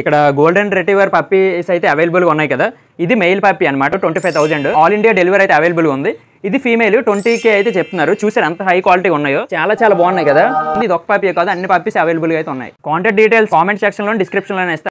ఇక్కడ golden రెటివర్ puppies అయితే అవైలబుల్గా ఉన్నాయి కదా ఇది మెయిల్ పప్పీ అనమాట twenty five thousand all India delivery అయితే అవైలబుల్ ఉంది ఇది ఫీమేల్ ట్వంటీ కే అయితే చెప్తున్నారు చూసారు ఎంత హై క్వాలిటీ ఉన్నాయో చాలా చాలా బాగున్నాయి కదా ఇది ఒక పప్పీ కాదు అన్ని పప్పీస్ అవైలబుల్గా అయితే ఉన్నాయి కాంటాక్ట్ డీటెయిల్స్ కామెంట్ సెక్షన్లో డిస్క్రిప్షన్లో ఇస్తాను